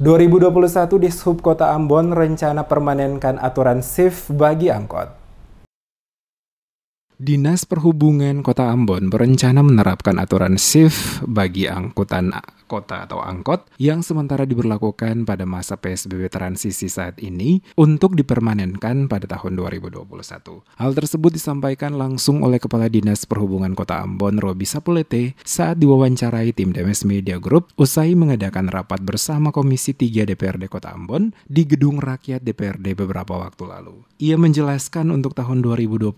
2021 di Subkota Ambon rencana permanenkan aturan shift bagi angkot. Dinas Perhubungan Kota Ambon berencana menerapkan aturan shift bagi angkutan kota atau angkot yang sementara diberlakukan pada masa PSBB transisi saat ini untuk dipermanenkan pada tahun 2021. Hal tersebut disampaikan langsung oleh Kepala Dinas Perhubungan Kota Ambon Robi Sapulete saat diwawancarai tim Demes Media Group usai mengadakan rapat bersama Komisi 3 DPRD Kota Ambon di Gedung Rakyat DPRD beberapa waktu lalu. Ia menjelaskan untuk tahun 2021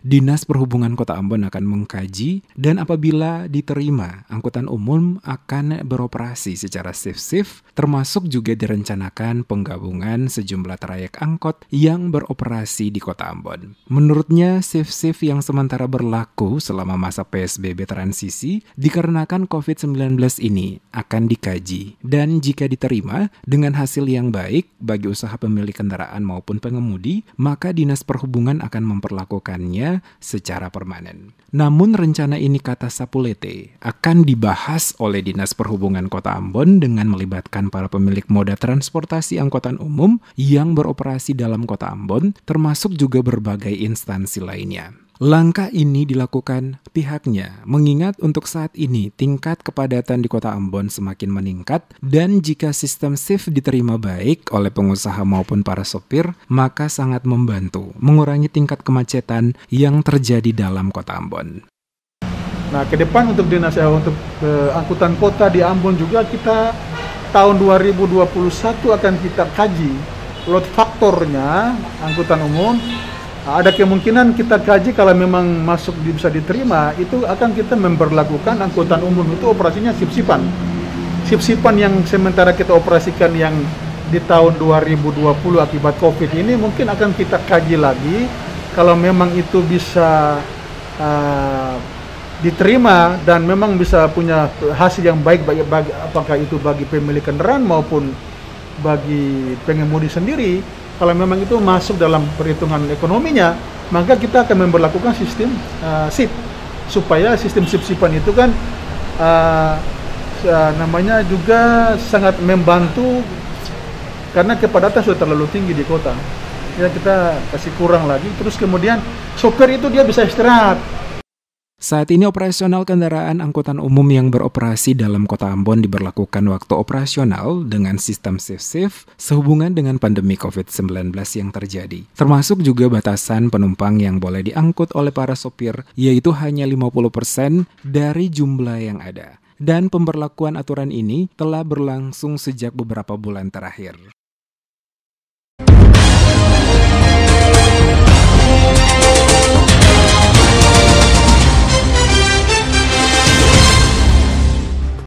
Dinas Perhubungan Kota Ambon akan mengkaji dan apabila diterima angkutan umum akan akan beroperasi secara shift-shift, termasuk juga direncanakan penggabungan sejumlah trayek angkot yang beroperasi di kota Ambon. Menurutnya, shift-shift yang sementara berlaku selama masa PSBB transisi dikarenakan COVID-19 ini akan dikaji. Dan jika diterima, dengan hasil yang baik bagi usaha pemilik kendaraan maupun pengemudi, maka Dinas Perhubungan akan memperlakukannya secara permanen. Namun rencana ini kata Sapulete akan dibahas oleh Dinas Perhubungan Kota Ambon dengan melibatkan para pemilik moda transportasi angkutan umum yang beroperasi dalam Kota Ambon, termasuk juga berbagai instansi lainnya. Langkah ini dilakukan pihaknya, mengingat untuk saat ini tingkat kepadatan di kota Ambon semakin meningkat dan jika sistem shift diterima baik oleh pengusaha maupun para sopir, maka sangat membantu mengurangi tingkat kemacetan yang terjadi dalam kota Ambon. Nah, ke depan untuk dinas ya, eh, untuk eh, angkutan kota di Ambon juga kita tahun 2021 akan kita kaji load faktornya angkutan umum. Ada kemungkinan kita kaji kalau memang masuk bisa diterima itu akan kita memperlakukan angkutan umum itu operasinya sipsipan sipsipan yang sementara kita operasikan yang di tahun 2020 akibat Covid ini mungkin akan kita kaji lagi kalau memang itu bisa uh, diterima dan memang bisa punya hasil yang baik bagi, bagi apakah itu bagi pemilik kendaraan maupun bagi pengemudi sendiri kalau memang itu masuk dalam perhitungan ekonominya maka kita akan memperlakukan sistem uh, SIP supaya sistem SIP-SIPan itu kan uh, uh, namanya juga sangat membantu karena kepadatan sudah terlalu tinggi di kota ya kita kasih kurang lagi terus kemudian sopir itu dia bisa istirahat saat ini operasional kendaraan angkutan umum yang beroperasi dalam kota Ambon diberlakukan waktu operasional dengan sistem shift-shift sehubungan dengan pandemi COVID-19 yang terjadi. Termasuk juga batasan penumpang yang boleh diangkut oleh para sopir, yaitu hanya 50% dari jumlah yang ada. Dan pemberlakuan aturan ini telah berlangsung sejak beberapa bulan terakhir.